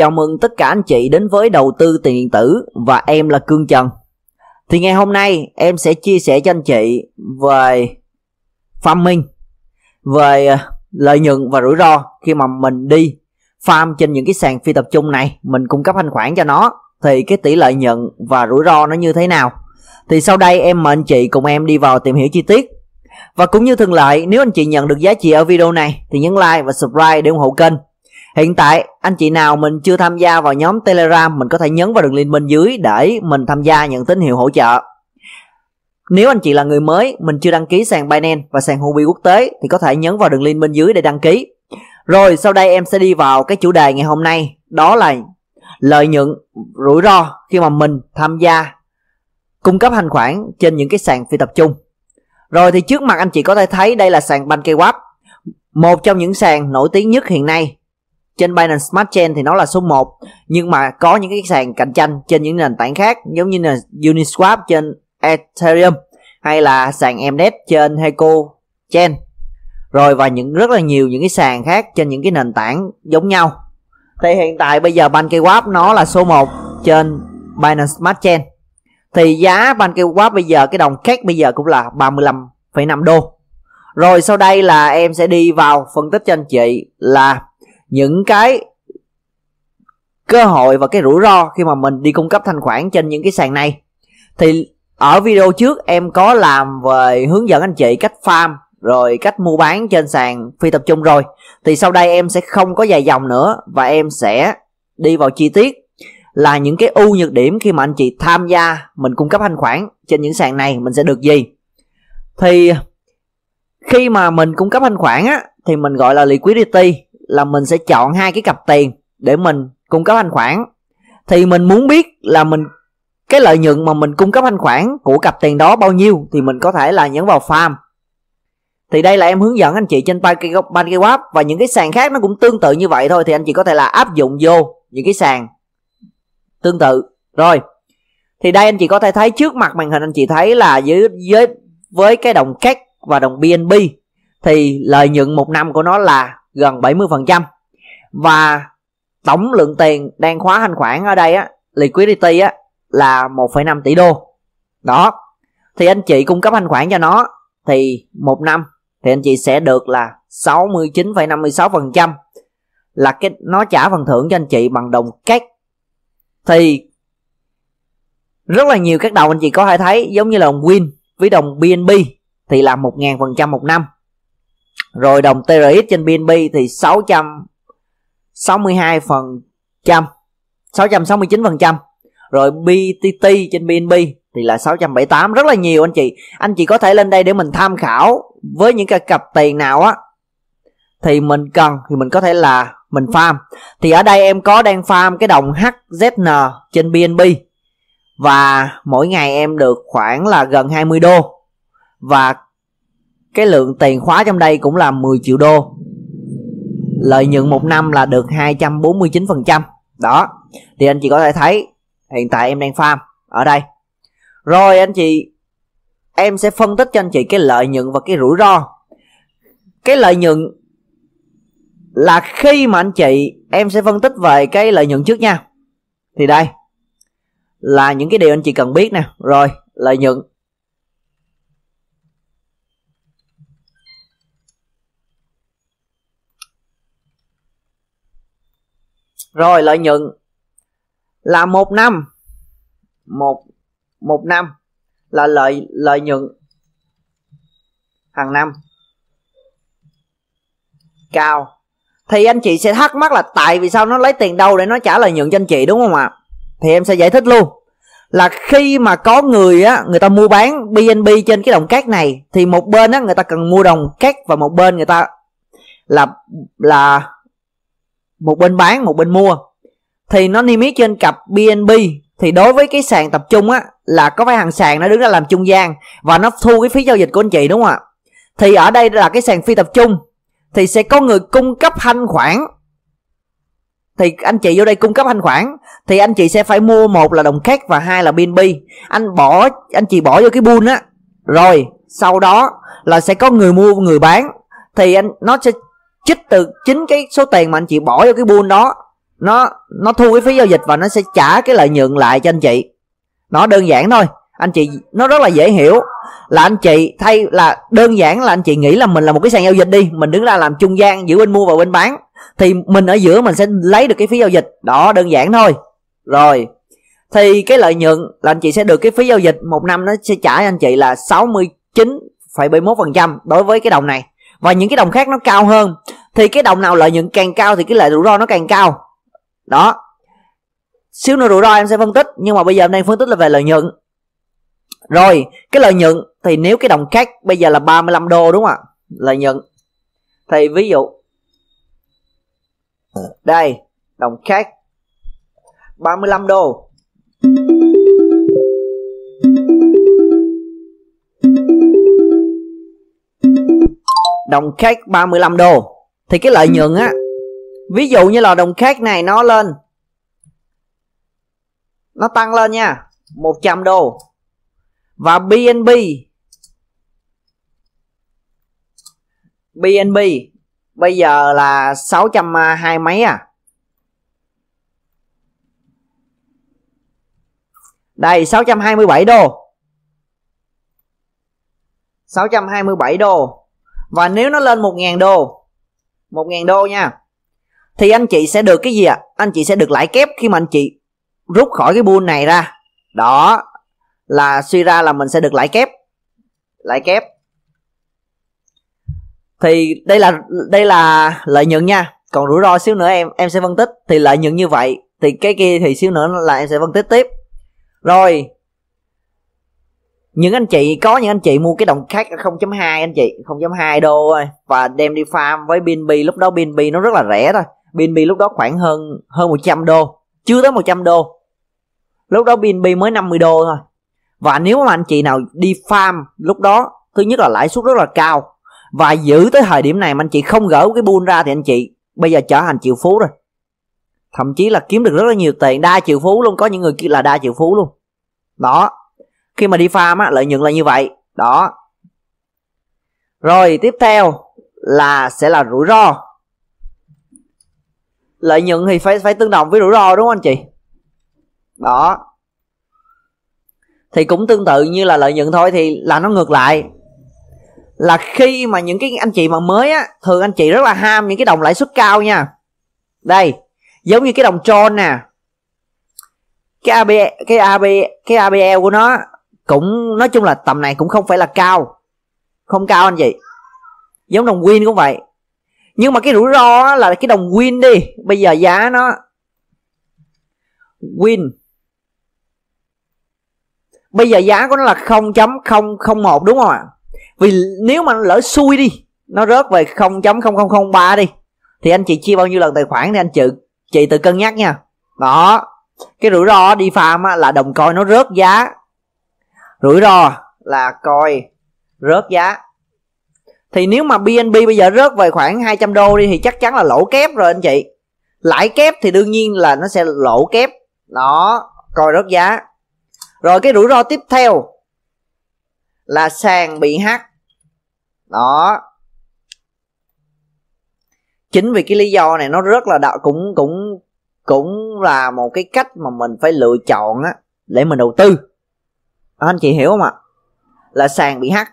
Chào mừng tất cả anh chị đến với đầu tư tiền điện tử và em là Cương Trần. Thì ngày hôm nay em sẽ chia sẻ cho anh chị về farming, về ờ, lợi nhuận và rủi ro khi mà mình đi farm trên những cái sàn phi tập trung này, mình cung cấp thanh khoản cho nó thì cái tỷ lợi nhuận và rủi ro nó như thế nào. Thì sau đây em mời anh chị cùng em đi vào tìm hiểu chi tiết. Và cũng như thường lệ, nếu anh chị nhận được giá trị ở video này thì nhấn like và subscribe để ủng hộ kênh Hiện tại anh chị nào mình chưa tham gia vào nhóm Telegram mình có thể nhấn vào đường link bên dưới để mình tham gia nhận tín hiệu hỗ trợ. Nếu anh chị là người mới, mình chưa đăng ký sàn Binance và sàn Huobi quốc tế thì có thể nhấn vào đường link bên dưới để đăng ký. Rồi sau đây em sẽ đi vào cái chủ đề ngày hôm nay, đó là lợi nhuận rủi ro khi mà mình tham gia cung cấp hành khoản trên những cái sàn phi tập trung. Rồi thì trước mặt anh chị có thể thấy đây là sàn Bankwap, một trong những sàn nổi tiếng nhất hiện nay trên Binance Smart Chain thì nó là số 1 nhưng mà có những cái sàn cạnh tranh trên những nền tảng khác giống như là Uniswap trên Ethereum hay là sàn MDEX trên Heco Chain rồi và những rất là nhiều những cái sàn khác trên những cái nền tảng giống nhau thì hiện tại bây giờ Bankwap nó là số 1 trên Binance Smart Chain thì giá Bankwap bây giờ cái đồng khác bây giờ cũng là 35,5 đô rồi sau đây là em sẽ đi vào phân tích cho anh chị là những cái cơ hội và cái rủi ro khi mà mình đi cung cấp thanh khoản trên những cái sàn này thì ở video trước em có làm về hướng dẫn anh chị cách farm rồi cách mua bán trên sàn phi tập trung rồi thì sau đây em sẽ không có dài dòng nữa và em sẽ đi vào chi tiết là những cái ưu nhược điểm khi mà anh chị tham gia mình cung cấp thanh khoản trên những sàn này mình sẽ được gì thì khi mà mình cung cấp thanh khoản á thì mình gọi là liquidity là mình sẽ chọn hai cái cặp tiền để mình cung cấp thanh khoản thì mình muốn biết là mình cái lợi nhuận mà mình cung cấp thanh khoản của cặp tiền đó bao nhiêu thì mình có thể là nhấn vào farm thì đây là em hướng dẫn anh chị trên PancakeWap và những cái sàn khác nó cũng tương tự như vậy thôi thì anh chị có thể là áp dụng vô những cái sàn tương tự rồi thì đây anh chị có thể thấy trước mặt màn hình anh chị thấy là dưới với với cái đồng cách và đồng BNB thì lợi nhuận một năm của nó là gần 70% và tổng lượng tiền đang khóa thanh khoản ở đây á liquidity á là 1,5 tỷ đô đó thì anh chị cung cấp thanh khoản cho nó thì một năm thì anh chị sẽ được là 69,56% là cái nó trả phần thưởng cho anh chị bằng đồng cát thì rất là nhiều các đầu anh chị có thể thấy giống như là đồng Win với đồng BNB thì là 1.000% một năm rồi đồng TRX trên BNB thì 662 phần trăm 669 phần trăm rồi BTT trên BNB thì là 678 rất là nhiều anh chị anh chị có thể lên đây để mình tham khảo với những cái cặp tiền nào á thì mình cần thì mình có thể là mình farm thì ở đây em có đang farm cái đồng HZN trên BNB và mỗi ngày em được khoảng là gần 20 đô và cái lượng tiền khóa trong đây cũng là 10 triệu đô lợi nhuận một năm là được 249% đó thì anh chị có thể thấy hiện tại em đang farm ở đây rồi anh chị em sẽ phân tích cho anh chị cái lợi nhuận và cái rủi ro cái lợi nhuận là khi mà anh chị em sẽ phân tích về cái lợi nhuận trước nha thì đây là những cái điều anh chị cần biết nè rồi lợi nhuận rồi lợi nhuận là một năm một một năm là lợi lợi nhuận hàng năm cao thì anh chị sẽ thắc mắc là tại vì sao nó lấy tiền đâu để nó trả lợi nhuận cho anh chị đúng không ạ thì em sẽ giải thích luôn là khi mà có người á người ta mua bán BNB trên cái đồng cát này thì một bên á người ta cần mua đồng cát và một bên người ta là là một bên bán một bên mua thì nó niêm yết trên cặp BNB thì đối với cái sàn tập trung á là có phải hàng sàn nó đứng ra làm trung gian và nó thu cái phí giao dịch của anh chị đúng không ạ thì ở đây là cái sàn phi tập trung thì sẽ có người cung cấp thanh khoản thì anh chị vô đây cung cấp thanh khoản thì anh chị sẽ phải mua một là đồng khác và hai là BNB anh bỏ anh chị bỏ vô cái bull á rồi sau đó là sẽ có người mua người bán thì anh nó sẽ chích từ chính cái số tiền mà anh chị bỏ vô cái buôn đó nó nó thu cái phí giao dịch và nó sẽ trả cái lợi nhuận lại cho anh chị nó đơn giản thôi anh chị nó rất là dễ hiểu là anh chị thay là đơn giản là anh chị nghĩ là mình là một cái sàn giao dịch đi mình đứng ra làm trung gian giữa bên mua và bên bán thì mình ở giữa mình sẽ lấy được cái phí giao dịch đó đơn giản thôi rồi thì cái lợi nhuận là anh chị sẽ được cái phí giao dịch một năm nó sẽ trả anh chị là 69,71% đối với cái đồng này và những cái đồng khác nó cao hơn thì cái đồng nào lợi nhuận càng cao thì cái lợi rủi ro nó càng cao đó xíu nữa rủi ro em sẽ phân tích nhưng mà bây giờ em đang phân tích là về lợi nhuận rồi cái lợi nhuận thì nếu cái đồng khác bây giờ là 35 đô đúng không ạ lợi nhuận thì ví dụ đây đồng khác 35 đô đồng khác 35 đô thì cái lợi nhuận á ví dụ như là đồng khác này nó lên nó tăng lên nha 100 đô và BNB BNB bây giờ là 620 mấy à Đây 627 đô 627 đô và nếu nó lên 1.000 đô 1.000 đô nha thì anh chị sẽ được cái gì ạ à? anh chị sẽ được lãi kép khi mà anh chị rút khỏi cái bull này ra đó là suy ra là mình sẽ được lãi kép lãi kép thì đây là đây là lợi nhuận nha còn rủi ro xíu nữa em em sẽ phân tích thì lợi nhuận như vậy thì cái kia thì xíu nữa là em sẽ phân tích tiếp rồi những anh chị có những anh chị mua cái đồng khác 0.2 anh chị 0.2 đô thôi và đem đi farm với BNB lúc đó BNB nó rất là rẻ thôi BNB lúc đó khoảng hơn hơn 100 đô chưa tới 100 đô lúc đó BNB mới 50 đô thôi và nếu mà anh chị nào đi farm lúc đó thứ nhất là lãi suất rất là cao và giữ tới thời điểm này mà anh chị không gỡ cái bull ra thì anh chị bây giờ trở thành triệu phú rồi thậm chí là kiếm được rất là nhiều tiền đa triệu phú luôn có những người kia là đa triệu phú luôn đó khi mà đi farm á lợi nhuận là như vậy đó rồi tiếp theo là sẽ là rủi ro lợi nhuận thì phải phải tương đồng với rủi ro đúng không anh chị đó thì cũng tương tự như là lợi nhuận thôi thì là nó ngược lại là khi mà những cái anh chị mà mới á thường anh chị rất là ham những cái đồng lãi suất cao nha đây giống như cái đồng tròn nè cái ab e, cái ab cái abl e của nó cũng nói chung là tầm này cũng không phải là cao không cao anh chị giống đồng win cũng vậy nhưng mà cái rủi ro là cái đồng win đi bây giờ giá nó win bây giờ giá của nó là 0.001 đúng không ạ vì nếu mà nó lỡ xui đi nó rớt về 0.0003 đi thì anh chị chia bao nhiêu lần tài khoản thì anh chị chị tự cân nhắc nha đó cái rủi ro đi farm là đồng coin nó rớt giá rủi ro là coi rớt giá thì nếu mà BNB bây giờ rớt về khoảng 200 đô đi thì chắc chắn là lỗ kép rồi anh chị lãi kép thì đương nhiên là nó sẽ lỗ kép đó coi rớt giá rồi cái rủi ro tiếp theo là sàn bị hack đó chính vì cái lý do này nó rất là đạo cũng cũng cũng là một cái cách mà mình phải lựa chọn á để mình đầu tư Ờ, anh chị hiểu không ạ là sàn bị hack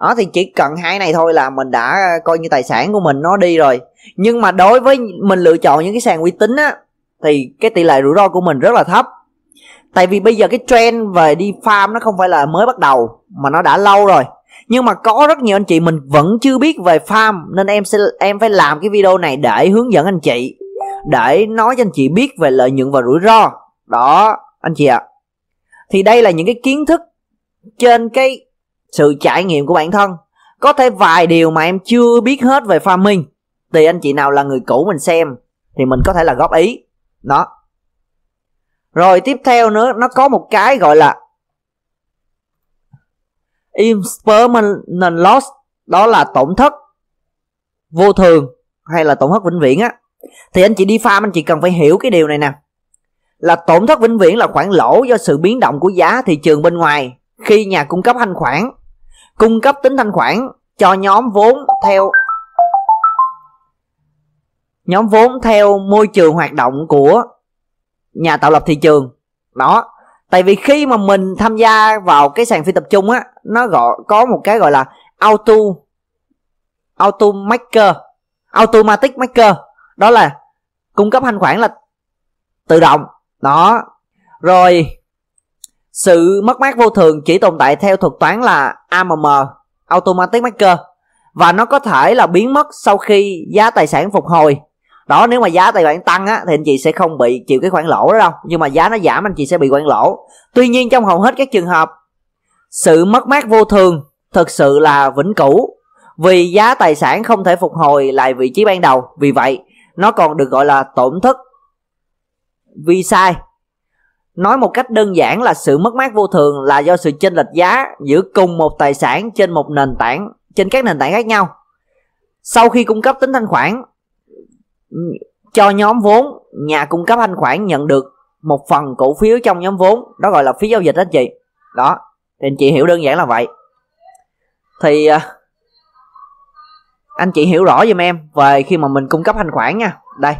đó ờ, thì chỉ cần hai này thôi là mình đã coi như tài sản của mình nó đi rồi nhưng mà đối với mình lựa chọn những cái sàn uy tín á thì cái tỷ lệ rủi ro của mình rất là thấp tại vì bây giờ cái trend về đi farm nó không phải là mới bắt đầu mà nó đã lâu rồi nhưng mà có rất nhiều anh chị mình vẫn chưa biết về farm nên em sẽ em phải làm cái video này để hướng dẫn anh chị để nói cho anh chị biết về lợi nhuận và rủi ro đó anh chị ạ thì đây là những cái kiến thức trên cái sự trải nghiệm của bản thân có thể vài điều mà em chưa biết hết về farming thì anh chị nào là người cũ mình xem thì mình có thể là góp ý đó rồi tiếp theo nữa nó có một cái gọi là impermanent loss đó là tổn thất vô thường hay là tổn thất vĩnh viễn á thì anh chị đi farm anh chị cần phải hiểu cái điều này nè là tổn thất vĩnh viễn là khoản lỗ do sự biến động của giá thị trường bên ngoài khi nhà cung cấp thanh khoản cung cấp tính thanh khoản cho nhóm vốn theo nhóm vốn theo môi trường hoạt động của nhà tạo lập thị trường đó tại vì khi mà mình tham gia vào cái sàn phi tập trung á nó gọi có một cái gọi là auto auto maker automatic maker đó là cung cấp thanh khoản là tự động đó rồi sự mất mát vô thường chỉ tồn tại theo thuật toán là AMM automatic maker và nó có thể là biến mất sau khi giá tài sản phục hồi đó nếu mà giá tài sản tăng á thì anh chị sẽ không bị chịu cái khoản lỗ đó đâu nhưng mà giá nó giảm anh chị sẽ bị khoản lỗ tuy nhiên trong hầu hết các trường hợp sự mất mát vô thường thực sự là vĩnh cửu vì giá tài sản không thể phục hồi lại vị trí ban đầu vì vậy nó còn được gọi là tổn thất vì sai nói một cách đơn giản là sự mất mát vô thường là do sự chênh lệch giá giữa cùng một tài sản trên một nền tảng trên các nền tảng khác nhau sau khi cung cấp tính thanh khoản cho nhóm vốn nhà cung cấp thanh khoản nhận được một phần cổ phiếu trong nhóm vốn đó gọi là phí giao dịch đó anh chị đó thì anh chị hiểu đơn giản là vậy thì à, anh chị hiểu rõ giùm em về khi mà mình cung cấp thanh khoản nha đây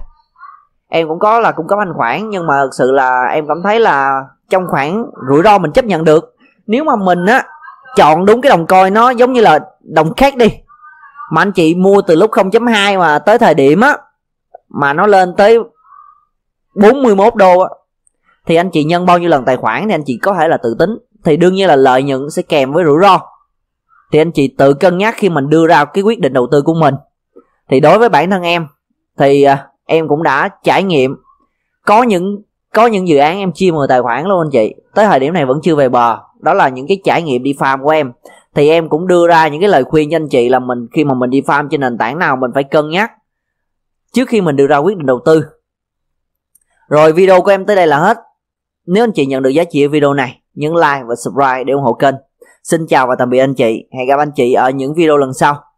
em cũng có là cung cấp thanh khoản nhưng mà thực sự là em cảm thấy là trong khoảng rủi ro mình chấp nhận được nếu mà mình á chọn đúng cái đồng coin nó giống như là đồng khác đi mà anh chị mua từ lúc 0.2 mà tới thời điểm á mà nó lên tới 41 đô á thì anh chị nhân bao nhiêu lần tài khoản thì anh chị có thể là tự tính thì đương nhiên là lợi nhuận sẽ kèm với rủi ro thì anh chị tự cân nhắc khi mình đưa ra cái quyết định đầu tư của mình thì đối với bản thân em thì à, em cũng đã trải nghiệm có những có những dự án em chia 10 tài khoản luôn anh chị tới thời điểm này vẫn chưa về bờ đó là những cái trải nghiệm đi farm của em thì em cũng đưa ra những cái lời khuyên cho anh chị là mình khi mà mình đi farm trên nền tảng nào mình phải cân nhắc trước khi mình đưa ra quyết định đầu tư rồi video của em tới đây là hết nếu anh chị nhận được giá trị ở video này nhấn like và subscribe để ủng hộ kênh xin chào và tạm biệt anh chị hẹn gặp anh chị ở những video lần sau